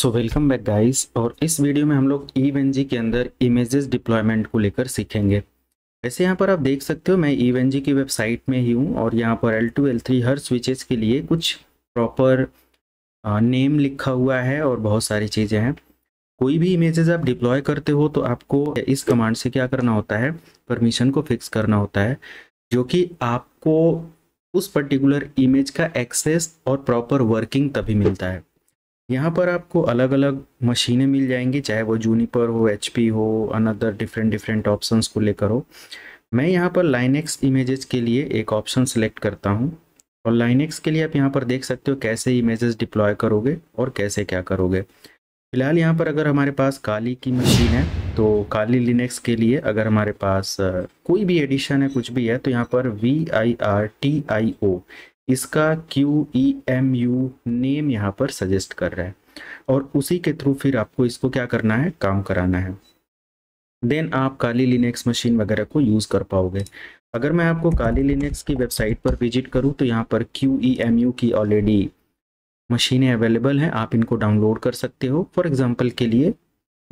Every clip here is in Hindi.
सो वेलकम बैक गाइस और इस वीडियो में हम लोग ई e के अंदर इमेजेस डिप्लॉयमेंट को लेकर सीखेंगे ऐसे यहाँ पर आप देख सकते हो मैं ई e की वेबसाइट में ही हूँ और यहाँ पर L2, L3 हर स्विचेस के लिए कुछ प्रॉपर नेम लिखा हुआ है और बहुत सारी चीज़ें हैं कोई भी इमेजेस आप डिप्लॉय करते हो तो आपको इस कमांड से क्या करना होता है परमिशन को फिक्स करना होता है जो कि आपको उस पर्टिकुलर इमेज का एक्सेस और प्रॉपर वर्किंग तभी मिलता है यहाँ पर आपको अलग अलग मशीनें मिल जाएंगी चाहे वो जूनिपर हो एच हो अनदर डिफरेंट डिफरेंट ऑप्शंस को लेकर हो मैं यहाँ पर लाइनेक्स इमेजेस के लिए एक ऑप्शन सेलेक्ट करता हूँ और लाइनेक्स के लिए आप यहाँ पर देख सकते हो कैसे इमेजेस डिप्लॉय करोगे और कैसे क्या करोगे फिलहाल यहाँ पर अगर हमारे पास काली की मशीन है तो काली लिनेक्स के लिए अगर हमारे पास कोई भी एडिशन है कुछ भी है तो यहाँ पर V I R T I O इसका Q E M U name यहाँ पर सजेस्ट कर रहा है और उसी के थ्रू फिर आपको इसको क्या करना है काम कराना है देन आप काली लिनेक्स मशीन वगैरह को यूज़ कर पाओगे अगर मैं आपको काली लिनेक्स की वेबसाइट पर विजिट करूँ तो यहाँ पर क्यू ई एम यू की ऑलरेडी मशीनें अवेलेबल हैं आप इनको डाउनलोड कर सकते हो फॉर एग्जाम्पल के लिए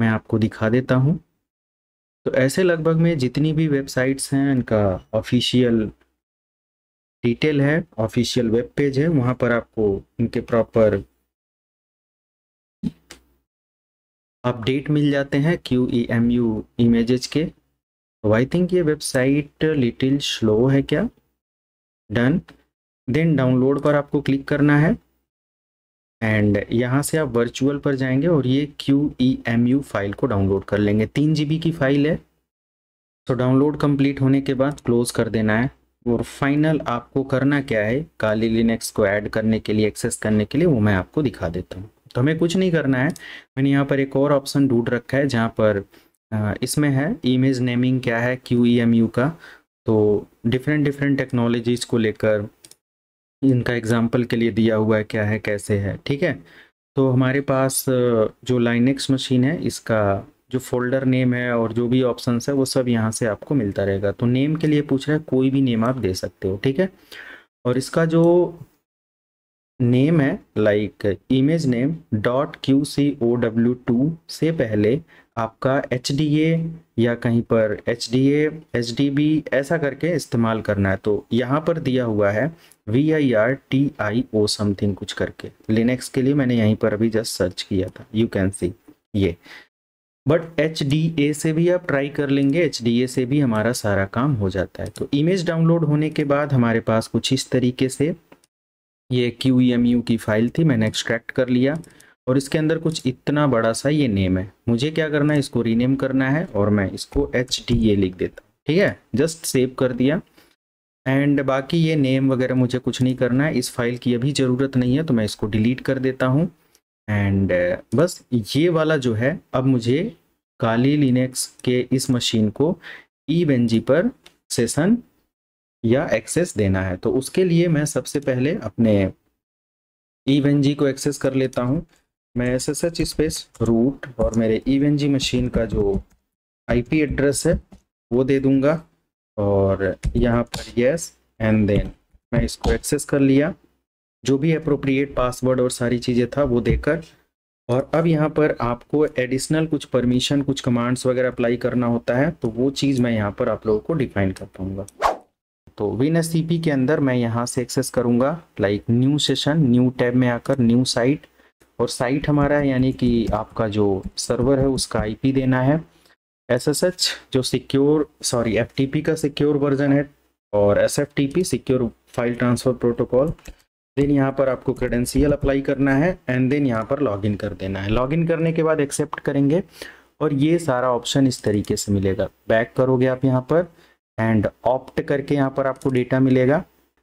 मैं आपको दिखा देता हूँ तो ऐसे लगभग में जितनी भी वेबसाइट्स हैं इनका ऑफिशियल डिटेल है ऑफिशियल वेब पेज है वहां पर आपको इनके प्रॉपर अपडेट मिल जाते हैं Q E M U images के तो आई थिंक ये वेबसाइट लिटिल स्लो है क्या डन देन डाउनलोड पर आपको क्लिक करना है एंड यहाँ से आप वर्चुअल पर जाएंगे और ये Q E M U file को डाउनलोड कर लेंगे तीन जी की फाइल है सो डाउनलोड कंप्लीट होने के बाद क्लोज कर देना है और फाइनल आपको करना क्या है काली लिनक्स को ऐड करने के लिए एक्सेस करने के लिए वो मैं आपको दिखा देता हूँ तो हमें कुछ नहीं करना है मैंने यहाँ पर एक और ऑप्शन ढूंढ रखा है जहाँ पर इसमें है इमेज नेमिंग क्या है क्यू ई एम यू का तो डिफरेंट डिफरेंट टेक्नोलॉजीज़ को लेकर इनका एग्जाम्पल के लिए दिया हुआ है क्या है कैसे है ठीक है तो हमारे पास जो लाइनेक्स मशीन है इसका जो फोल्डर नेम है और जो भी ऑप्शन है वो सब यहाँ से आपको मिलता रहेगा तो नेम के लिए पूछ रहा है कोई भी नेम आप दे सकते हो ठीक है और इसका जो नेम है like image name dot Q C O W two से पहले आपका एच डी ए या कहीं पर H D A H D B ऐसा करके इस्तेमाल करना है तो यहाँ पर दिया हुआ है V I R T I O something कुछ करके लिनक्स के लिए मैंने यहीं पर अभी जस्ट सर्च किया था यू कैन सी ये बट एच डी ए से भी आप ट्राई कर लेंगे एच डी ए से भी हमारा सारा काम हो जाता है तो इमेज डाउनलोड होने के बाद हमारे पास कुछ इस तरीके से ये क्यू यू e की फाइल थी मैंने एक्सट्रैक्ट कर लिया और इसके अंदर कुछ इतना बड़ा सा ये नेम है मुझे क्या करना है इसको रीनेम करना है और मैं इसको एच डी ए लिख देता हूँ ठीक है जस्ट सेव कर दिया एंड बाकी ये नेम वगैरह मुझे कुछ नहीं करना है इस फाइल की अभी ज़रूरत नहीं है तो मैं इसको डिलीट कर देता हूँ एंड uh, बस ये वाला जो है अब मुझे काली लिनेक्स के इस मशीन को ई जी पर सेशन या एक्सेस देना है तो उसके लिए मैं सबसे पहले अपने ई जी को एक्सेस कर लेता हूँ मैं S S H space root और मेरे ई जी मशीन का जो आईपी एड्रेस है वो दे दूंगा और यहाँ पर यस एंड देन मैं इसको एक्सेस कर लिया जो भी अप्रोप्रिएट पासवर्ड और सारी चीज़ें था वो देकर और अब यहाँ पर आपको एडिशनल कुछ परमिशन कुछ कमांड्स वगैरह अप्लाई करना होता है तो वो चीज़ मैं यहाँ पर आप लोगों को डिफाइन कर पाऊँगा तो विन एस के अंदर मैं यहाँ से एक्सेस करूँगा like new session new tab में आकर न्यू साइट और साइट हमारा यानी कि आपका जो सर्वर है उसका आई देना है एस जो सिक्योर सॉरी एफ का सिक्योर वर्जन है और S secure file transfer protocol then यहाँ पर आपको क्रेडेंशियल अप्लाई करना है एंड देन यहाँ पर लॉगिन कर देना है लॉगिन करने के बाद एक्सेप्ट करेंगे और ये सारा ऑप्शन इस तरीके से मिलेगा बैक करोगे आप यहाँ पर एंड ऑप्ट करके यहाँ पर आपको डेटा मिलेगा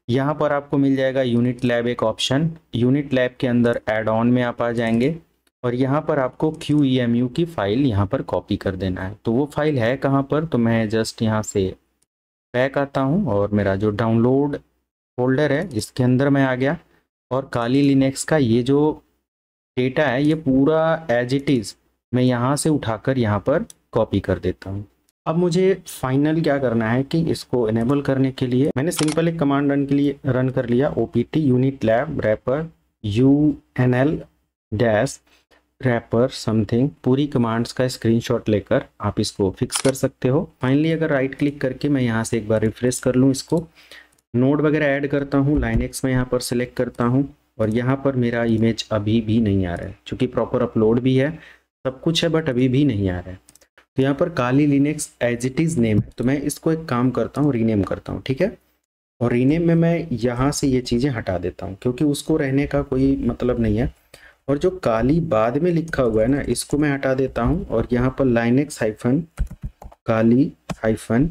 यहाँ पर आपको मिल जाएगा यूनिट लैब एक ऑप्शन यूनिट लैब के अंदर एड ऑन में आप आ जाएंगे और यहाँ पर आपको क्यू ई एम यू की फाइल यहाँ पर कॉपी कर देना है तो वो फाइल है कहाँ पर तो मैं जस्ट यहाँ से बैक आता हूँ और मेरा जो डाउनलोड फोल्डर है इसके अंदर मैं आ गया और काली लिनेक्स का ये जो डेटा है ये पूरा एज इट इज़ मैं यहाँ से उठाकर यहाँ पर कॉपी कर देता हूँ अब मुझे फाइनल क्या करना है कि इसको इनेबल करने के लिए मैंने सिंपल एक कमांड रन के लिए रन कर लिया O P T unit lab wrapper U N L dash wrapper something पूरी कमांड्स का स्क्रीनशॉट लेकर आप इसको फिक्स कर सकते हो फाइनली अगर राइट क्लिक करके मैं यहाँ से एक बार रिफ्रेश कर लूँ इसको नोड वगैरह ऐड करता हूँ लाइन एक्स में यहाँ पर सिलेक्ट करता हूँ और यहाँ पर मेरा इमेज अभी भी नहीं आ रहा है चूँकि प्रॉपर अपलोड भी है सब कुछ है बट अभी भी नहीं आ रहा है तो यहाँ पर Kali Linux as it is name है तो मैं इसको एक काम करता हूँ रीनेम करता हूँ ठीक है और रीनेम में मैं यहाँ से ये चीज़ें हटा देता हूँ क्योंकि उसको रहने का कोई मतलब नहीं है और जो काली बाद में लिखा हुआ है ना इसको मैं हटा देता हूँ और यहाँ पर लाइनेक्स हाइफन काली हाइफन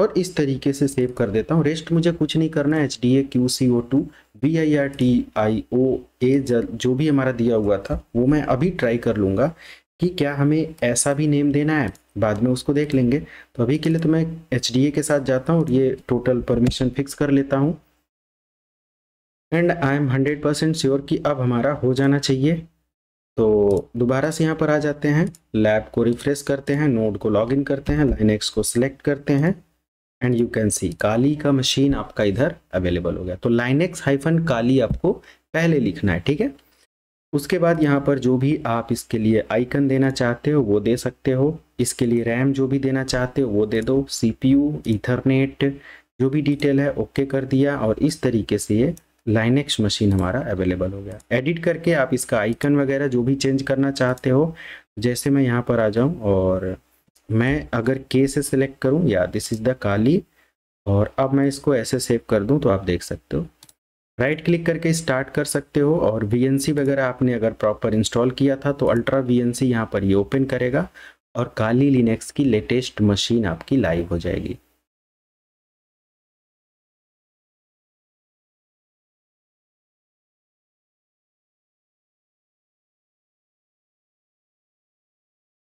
और इस तरीके से सेव कर देता हूँ रेस्ट मुझे कुछ नहीं करना है H D A Q C O two B I R T I O A जो भी हमारा दिया हुआ था वो मैं अभी ट्राई कर लूँगा कि क्या हमें ऐसा भी नेम देना है बाद में उसको देख लेंगे तो अभी के लिए तो मैं एच डी ए के साथ जाता हूँ और ये टोटल परमिशन फिक्स कर लेता हूँ and I am hundred percent sure कि अब हमारा हो जाना चाहिए तो दोबारा से यहाँ पर आ जाते हैं लैब को रिफ्रेश करते हैं नोड को इन करते हैं लाइन एक्स को सिलेक्ट करते हैं and you can see Kali का मशीन आपका इधर अवेलेबल हो गया तो लाइनेक्स हाइफन काली आपको पहले लिखना है ठीक है उसके बाद यहाँ पर जो भी आप इसके लिए आइकन देना चाहते हो वो दे सकते हो इसके लिए रैम जो भी देना चाहते हो वो दे दो सीपीयू इथरनेट जो भी डिटेल है ओके कर दिया और इस तरीके से ये लाइनेक्स मशीन हमारा अवेलेबल हो गया एडिट करके आप इसका आइकन वगैरह जो भी चेंज करना चाहते हो जैसे मैं यहाँ पर आ जाऊँ और मैं अगर के से सिलेक्ट करूं या दिस इज द काली और अब मैं इसको ऐसे सेव कर दूं तो आप देख सकते हो राइट right क्लिक करके स्टार्ट कर सकते हो और वी वगैरह आपने अगर प्रॉपर इंस्टॉल किया था तो अल्ट्रा वी एन सी यहाँ पर ये ओपन करेगा और काली लिनेक्स की लेटेस्ट मशीन आपकी लाइव हो जाएगी